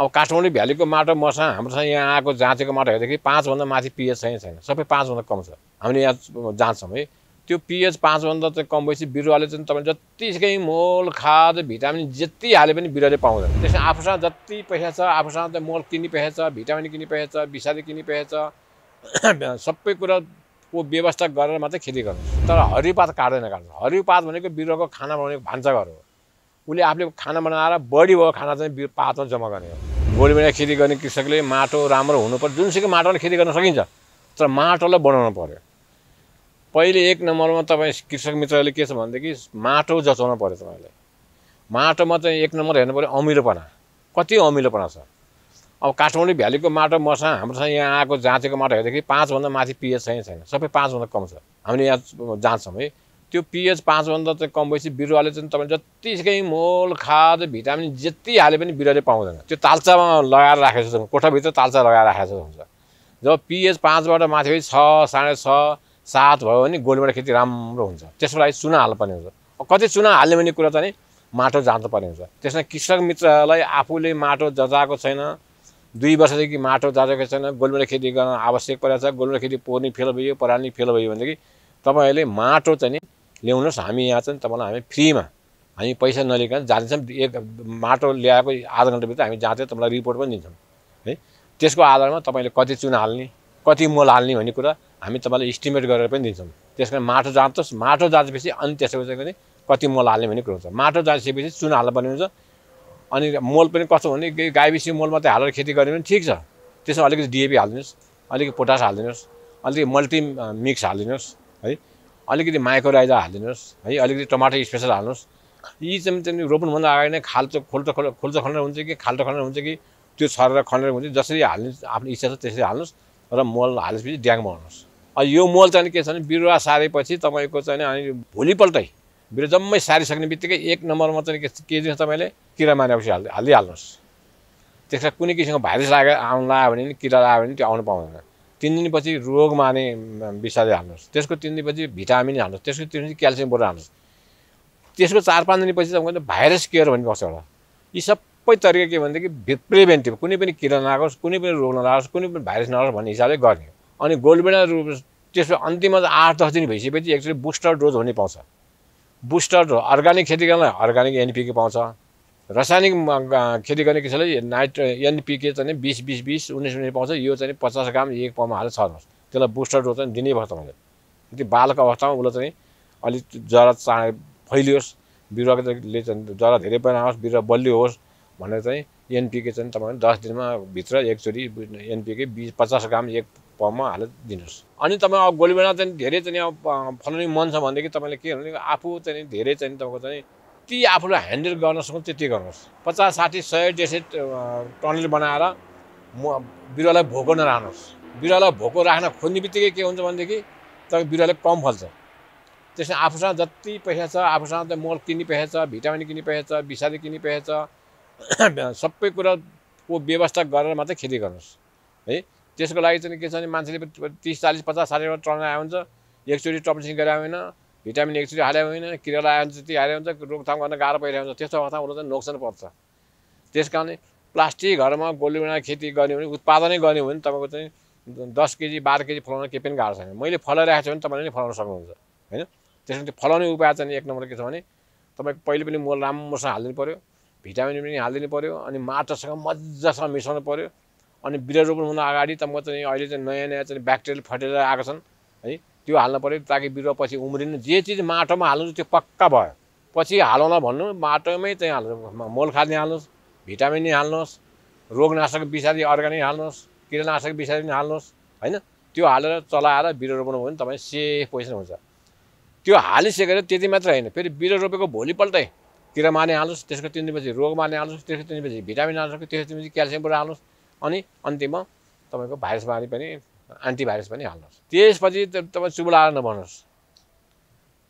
अब काठमाडौँ भ्यालीको माटो मसँग हाम्रोसँग यहाँ आएको जाँचेको माटो हेर्दाखेरि पाँचभन्दा माथि पिएच चाहिँ छैन सबै पाँचभन्दा कम छ हामीले यहाँ जान्छौँ है त्यो पिएच पाँचभन्दा चाहिँ कम भएपछि बिरुवाले चाहिँ तपाईँले जतिसकै मोल खाद भिटामिन जति हाले पनि बिरुवाले पाउँदैन त्यसमा आफूसँग जति पैसा छ आफूसँग चाहिँ मोल छ भिटामिन किनिपेछ विषादी छ सबै कुराको व्यवस्था गरेर मात्रै खेती गर्नु तर हरियो पात काट्दैन काट्छ हरियो पात भनेको बिरुवाको खाना बनाउने भान्सा घर हो उसले आफूले खाना बनाएर बढी भयो खाना चाहिँ पातमा जम्मा गर्ने हो गोली खेती गर्ने कृषकले माटो राम्रो हुनु हुनुपर्छ जुनसुकै माटोले खेती गर्न सकिन्छ तर माटोलाई बनाउनु पऱ्यो पहिले एक नम्बरमा तपाईँ कृषक मित्रले के छ भनेदेखि माटो जचाउनु पऱ्यो तपाईँले माटोमा चाहिँ एक नम्बर हेर्नु पऱ्यो अमिलोपना कति अमिलोपना छ अब काठमाडौँ भ्यालीको माटो मसँग हाम्रोसँग यहाँ आएको जाँचेको माटो हेर्दाखेरि पाँचभन्दा माथि पिएच छैन छैन सबै पाँचभन्दा कम छ हामीले यहाँ जाँच्छौँ है त्यो पिएच पाँचभन्दा चाहिँ कम भएपछि बिरुवाले चाहिँ तपाईँले जतिसकै मोल खाद भिटामिन जति हाले पनि बिरुवाले पाउँदैन त्यो तालचामा लगाएर राखेको छ कोठाभित्र तालचा लगाएर राखेको हुन्छ जब पिएच पाँचबाट माथि भए छ साढे छ सात भयो भने गोलबाट खेती राम्रो हुन्छ त्यसको लागि चुना हाल्नुपर्ने हुन्छ कति चुना हाल्ने भन्ने कुरा चाहिँ माटो जान्छ पर्ने हुन्छ त्यसमा कृषक मित्रहरूलाई आफूले माटो जजाएको छैन दुई वर्षदेखि माटो जाँदाको छैन गोलमेला खेती गर्न आवश्यक परेको छ गोलमेला खेती पोर्ने फेल भयो पराल्ने फेल भयो भनेदेखि तपाईँहरूले माटो चाहिँ ल्याउनुहोस् हामी यहाँ चाहिँ तपाईँलाई हामी फ्रीमा हामी पैसा नलिकन जाँदैछौँ एक माटो ल्याएको आधा घन्टाभित्र हामी जाँदै तपाईँलाई रिपोर्ट पनि दिन्छौँ है त्यसको आधारमा तपाईँले कति चुन हाल्ने कति मल हाल्ने भन्ने कुरा हामी तपाईँलाई इस्टिमेट गरेर पनि दिन्छौँ त्यस कारण माटो जाँचोस् माटो जाँचेपछि अनि त्यसपछि चाहिँ कति मल हाल्ने भन्ने कुरो हुन्छ माटो जाँचेपछि चुन हाल्नुपर्ने हुन्छ अनि मल पनि कस्तो भने गाईबेसी मल मात्रै हालेर खेती गर्ने पनि ठिक छ त्यसमा अलिकति डिएपी हालिदिनुहोस् अलिकति पोटास हालिदिनुहोस् अलिकति मल्टी मिक्स हालिदिनुहोस् है अलिकति माइको राइजा हालिदिनुहोस् है अलिकति टमाटर स्पेसल हाल्नुहोस् यी चाहिँ त्यहाँदेखि रोप्नुभन्दा अगाडि नै खाल्चो खोल्टो खोल खोल्चो खनेर हुन्छ कि खाल्टो खनेर हुन्छ कि त्यो छरेर खनेर हुन्छ जसरी हाल्नु आफ्नो इच्छा छ त्यसरी हाल्नुहोस् र मल हालेपछि ड्याङमा हाल्नुहोस् अनि यो मल चाहिँ के छ भने बिरुवा सारेपछि तपाईँको चाहिँ अनि भोलिपल्टै बिरुवा जम्मै सारिसक्ने बित्तिकै एक नम्बरमा चाहिँ के दिनुहोस् तपाईँले किरा मारेपछि हाल हालिदिइहाल्नुहोस् त्यसलाई कुनै किसिमको भाइरस लाग्यो आउनु लगायो भने किरा लगायो भने त्यो आउनु पाउँदैन तिन दिनपछि रोग माने बिसाले हाल्नुहोस् त्यसको तिन दिनपछि भिटामिन हाल्नुहोस् त्यसको तिन दिनपछि क्याल्सियम बोरा हाल्नुहोस् त्यसको चार पाँच दिनपछि तपाईँको भाइरस केयर भन्ने पाउँछ एउटा यी सबै तरिका के भनेदेखि प्रिभेन्टिभ कुनै पनि किरा नआओस् कुनै पनि रोग नलागोस् कुनै पनि भाइरस नलाओस् भन्ने हिसाबले गर्ने अनि गोल्डबेडा रोग त्यसको अन्तिममा त आठ दस दिन भइसकेपछि एक्चुली बुस्टर डोज हुने पाउँछ बुस्टर डोज अर्ग्यानिक खेती गर्नलाई अर्ग्यानिक एनपिके पाउँछ रासायनिक खेती गर्ने किसानले नाइट्रो एनपिके चाहिँ बिस बिस बिस उन्नाइस उन्नाइस पाउँछ यो चाहिँ पचास ग्राम एक पाउमा हालेर छर्नुहोस् त्यसलाई बुस्टर डोज चाहिँ दिनैपर्छ तपाईँले त्यो बालको अवस्थामा उसलाई चाहिँ अलिक जरा चाँडै फैलियोस् बिरुवाले चाहिँ जरा धेरै बनाओस् बिरुवा बलियो होस् भनेर चाहिँ एनपिके चाहिँ तपाईँले दस दिनमा भित्र एकचोटि एनपिके बिस पचास ग्राम एक पाउमा हालेर दिनुहोस् अनि तपाईँ अब गोली बनाएर चाहिँ धेरै चाहिँ अब फलाउने मन छ भनेदेखि तपाईँले के भने आफू चाहिँ धेरै चाहिँ तपाईँको चाहिँ जति आफूलाई ह्यान्डल गर्न सक्नु त्यति गर्नुहोस् पचास साठी सय डेढ सय टनेल बनाएर म बिरुवालाई भोको नराख्नुहोस् बिरुवालाई भोको राख्न खोज्ने बित्तिकै के हुन्छ भनेदेखि तपाईँको बिरुवाले कम फल्छ त्यसमा आफूसँग जति पैसा छ आफूसँग त मल किन्ने पैसा छ भिटामिन किन्ने पैसा छ बिसारी किन्ने पैसा छ सबै कुराको व्यवस्था गरेर मात्रै खेती गर्नुहोस् है त्यसको लागि चाहिँ के छ भने मान्छेले तिस चालिस पचास साठीवटा टन आयो हुन्छ एकचोटि टपसिङ गरेर आउँदैन भिटामिन एकचोटि हाल्यो होइन किरा चाहिँ हाल्यो हुन्छ रोकथाम गर्न गाह्रो परिरहेको हुन्छ त्यस्तो अवस्थामा हुनु चाहिँ नोक्सान पर्छ त्यस कारणले प्लास्टिक घरमा गोलीबुना खेती गर्ने भने उत्पादनै गर्ने हो भने तपाईँको चाहिँ दस केजी बाह्र केजी फलाउन केही पनि गाह्रो छैन मैले फलाइरहेको छु भने तपाईँले नै फलाउन सक्नुहुन्छ होइन त्यसमा त्यो फलाउने उपाय चाहिँ एक नम्बर के छ भने तपाईँको पहिले पनि मल राम्रोसँग हालिदिनु पऱ्यो भिटामिन पनि हालिदिनु पऱ्यो अनि माटोसँग मजासँग मिसाउनु पऱ्यो अनि बिरुवा रोप्नुभन्दा हुन अगाडि तपाईँको चाहिँ अहिले चाहिँ नयाँ नयाँ चाहिँ ब्याक्टेरियल फटेर आएको छन् है त्यो हाल्नु पऱ्यो ताकि बिरुवा पछि उम्रिनु जे चिज माटोमा हाल्नु त्यो पक्का भयो पछि हालौँला भन्नु माटोमै चाहिँ हाल्नु मोल खाने हाल्नुहोस् भिटामिन हाल्नुहोस् रोगनाशक विषादी अर्ग्यानिक हाल्नुहोस् किटनाशक विषादी हाल्नुहोस् होइन त्यो हालेर चलाएर बिरुवा रोप्नु भयो भने तपाईँ सेफ पोइसन हुन्छ त्यो हालिसकेर त्यति मात्र होइन फेरि बिरुवा रोपेको भोलिपल्टै किरा माने हाल्नुहोस् त्यसको तिन दिनपछि रोग माने हाल्नुहोस् त्यसको तिन दिनपछि भिटामिन हाल्नुहोस् त्यसको तिन दिनपछि क्याल्सियमबाट हाल्नुहोस् अनि अन्तिममा तपाईँको भाइरस पनि एन्टिभाइरस पनि हाल्नुहोस् त्यसपछि तपाईँ चुबुलाएर नबनाउनुहोस्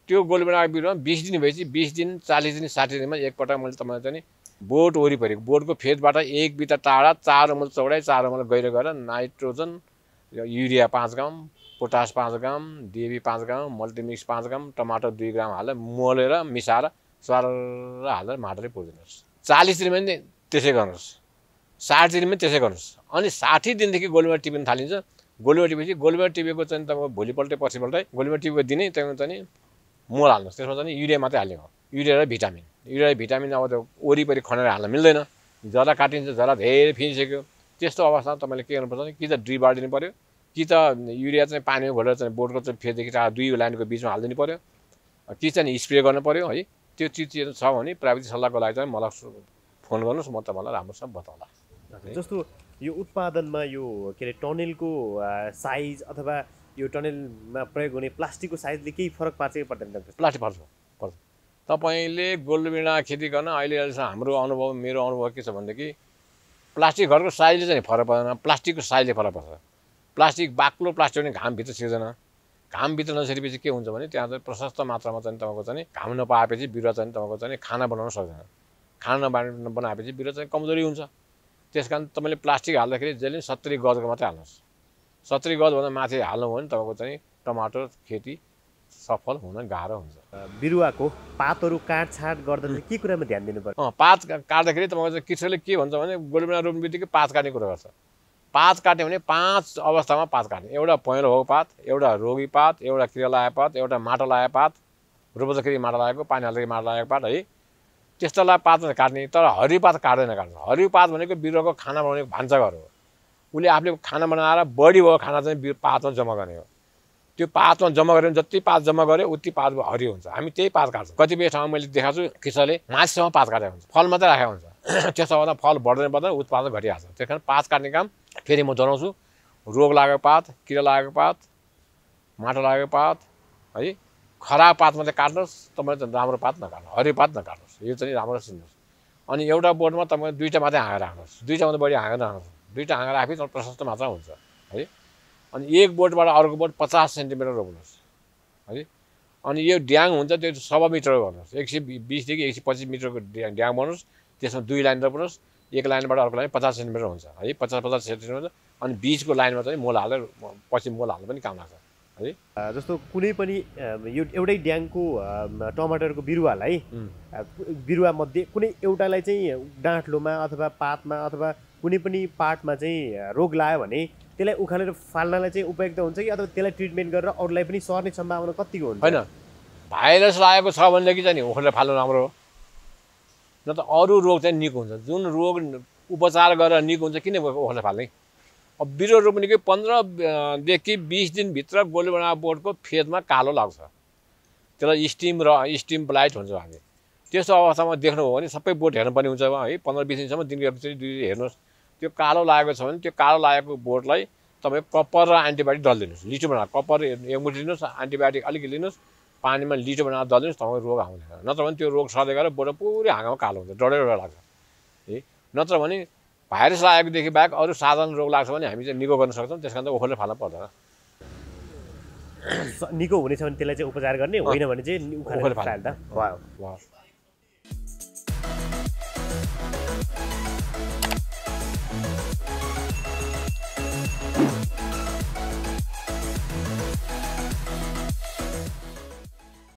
त्यो गोली बिरुवा बिस दिन भएपछि बिस दिन चालिस दिन साठी दिनमा एकपल्ट मैले तपाईँलाई चाहिँ बोट वरिपरि बोटको फेदबाट एक बिटा टाढा चार उमल चौडाइ चार उमल गहिरो गएर नाइट्रोजन युरिया पाँच ग्राम पोटास पाँच ग्राम डिएबी पाँच ग्राम मल्टिमिक्स पाँच ग्राम टमाटर दुई ग्राम हालेर मोलेर मिसाएर स्वार हालेर माटोले पुरिदिनुहोस् चालिस दिनमा नि त्यसै गर्नुहोस् साठी दिनमा त्यसै गर्नुहोस् अनि साठी दिनदेखि गोलमा टिप्न थालिन्छ गोलीमा टिपेपछि गोलीमा टिपेको चाहिँ तपाईँको भोलिपल्टै पर्सिपल्टै गोलीमा टिपेको दिने त्यहाँदेखि चाहिँ मोल हाल्नुहोस् त्यसमा चाहिँ युरिया मात्रै हालेको युरिया र भिटामिन युरिया र भिटामिन अब त वरिपरि खनेर हाल्न मिल्दैन जरा काटिन्छ जरा धेरै फिँसिसक्यो त्यस्तो अवस्थामा तपाईँले के गर्नुपर्छ भने कि त ड्रिप बाँडिदिनु पऱ्यो कि त युरिया चाहिँ पानी घोलेर चाहिँ बोटको चाहिँ फेददेखि दुई लाइनको बिचमा हालिदिनु पऱ्यो कि चाहिँ स्प्रे गर्नु पऱ्यो है त्यो चिज छ भने प्राविधिक सल्लाहको लागि चाहिँ मलाई फोन गर्नुहोस् म तपाईँलाई राम्रोसँग बताउँला जस्तो यो उत्पादनमा यो के अरे टनेलको साइज अथवा यो टनेलमा प्रयोग हुने प्लास्टिकको साइजले केही फरक पार्छ कि पर्दैन प्लास्टिक पर्छ पर्छ तपाईँले गोलबिडा खेती गर्न अहिले हाम्रो अनुभव मेरो अनुभव के छ भनेदेखि प्लास्टिक घरको साइजले चाहिँ फरक पर्दैन प्लास्टिकको साइजले फरक पर्छ प्लास्टिक बाक्लो प्लास्टिक भने घामभित्र छिर्दैन घामभित्र नछिरेपछि के हुन्छ भने त्यहाँ चाहिँ प्रशस्त मात्रामा चाहिँ तपाईँको चाहिँ घाम नपाएपछि बिरुवा चाहिँ तपाईँको चाहिँ खाना बनाउन सक्दैन खाना नबना बनाएपछि बिरुवा चाहिँ कमजोरी हुन्छ त्यस कारण तपाईँले प्लास्टिक हाल्दाखेरि जहिले पनि सत्तरी गजको मात्रै हाल्नुहोस् सत्तरी गजभन्दा माथि हाल्नु भने तपाईँको चाहिँ टमाटर खेती सफल हुन गाह्रो हुन्छ बिरुवाको पातहरू गर्दा गर्दाखेरि के कुरामा ध्यान दिनु पर्छ पात काट्दाखेरि तपाईँको चाहिँ कृषकले के भन्छ भने गोलबेडा रोप्ने बित्तिकै पात काट्ने कुरा गर्छ पात काट्यो भने पाँच अवस्थामा पात काट्ने एउटा पहेँलो हो पात एउटा रोगी पात एउटा किरा लागेको पात एउटा माटो लागेको पात रोप्दाखेरि माटो लागेको पानी हाल्दाखेरि माटो लागेको पात है त्यस्तोलाई पात काट्ने तर हरियो हरिपात काट्दैन हरियो पात भनेको बिरुवाको खाना भान्सा घर हो उसले आफूले खाना बनाएर बढी भयो खाना चाहिँ पातमा जम्मा गर्ने हो त्यो पातमा जम्मा गऱ्यो भने जति पात जम्मा गऱ्यो उति पात हरियो हुन्छ हामी त्यही पात काट्छौँ कतिपय ठाउँमा मैले देखाएको छु किसाले माछीसम्म पात काटेको हुन्छ फल मात्रै राखेको हुन्छ त्यसो गर्दा फल बढ्दैन बढ्दैन उत्पादन घटिहाल्छ त्यस कारण पात काट्ने काम फेरि म जनाउँछु रोग लागेको पात किरा लागेको पात माटो लागेको पात है खराब पात मात्रै काट्नुहोस् तपाईँले राम्रो पात नकाट्नु हरियो पात नकाट्नु यो चाहिँ राम्रो चिन्नुहोस् अनि एउटा बोर्डमा तपाईँ दुईवटा मात्रै हाँगा राख्नुहोस् दुईवटाभन्दा बढी हाँगा राख्नुहोस् दुईवटा हाँगा राखे तपाईँ प्रशस्त मात्रा हुन्छ है अनि एक बोर्डबाट अर्को बोर्ड पचास सेन्टिमिटर रोप्नुहोस् है अनि यो ड्याङ हुन्छ त्यो सवा मिटर गर्नुहोस् एक सय बिसदेखि एक सय पच्चिस मिटरको ड्याङ ड्याङ बनाउनुहोस् त्यसमा दुई लाइन रोप्नुहोस् एक लाइनबाट अर्को लाइन पचास सेन्टिमिटर हुन्छ है पचास पचास सेन्टिमिटर अनि बिचको लाइनमा चाहिँ मोल हालेर पछि मोल हाल्नु पनि काम लाग्छ है जस्तो कुनै पनि यो एउटै ड्याङको टमाटरको बिरुवालाई बिरुवा मध्ये कुनै एउटालाई चाहिँ डाँठलोमा अथवा पातमा अथवा कुनै पनि पार्टमा चाहिँ रोग लाग्यो भने त्यसलाई उखालेर फाल्नलाई चाहिँ उपयुक्त हुन्छ कि अथवा त्यसलाई ट्रिटमेन्ट गरेर अरूलाई पनि सर्ने सम्भावना कतिको हुन्छ होइन भाइरस लागेको छ भनेदेखि चाहिँ नि उखालेर फाल्नु राम्रो हो न त अरू रोग चाहिँ निको हुन्छ जुन रोग उपचार गरेर निको हुन्छ किन उखालेर फाल्ने अब बिरुवा रोप्ने कि पन्ध्रदेखि बिस दिनभित्र गोलीबना बोर्डको फेदमा कालो लाग्छ त्यसलाई स्टिम र स्टिम ब्लाइट हुन्छ हामी त्यस्तो अवस्थामा देख्नु हो भने सबै बोट हेर्नुपर्ने हुन्छ है पन्ध्र बिस दिनसम्म दिनको दुई हेर्नुहोस् त्यो कालो लागेको छ भने त्यो कालो लागेको बोटलाई तपाईँ कपर र एन्टिबायोटिक दलिदिनुहोस् लिटो बनाएर कपर एमुट लिनुहोस् एन्टिबायोटिक अलिकति लिनुहोस् पानीमा लिटो बनाएर दलिदिनुहोस् तपाईँको रोग आउँदैन नत्र भने त्यो रोग सधैँ गएर बोट पुरै हाँगामा कालो हुन्छ डढेर डढा लाग्छ है नत्र भने भाइरस लागेकोदेखि बाहेक अरू साधारण रोग लाग्छ भने हामी चाहिँ निको गर्न सक्छौँ त्यस कारण त ओखरले फाल्नु पर्दैन निको हुनेछ भने त्यसलाई चाहिँ उपचार गर्ने होइन भने चाहिँ फाल्दा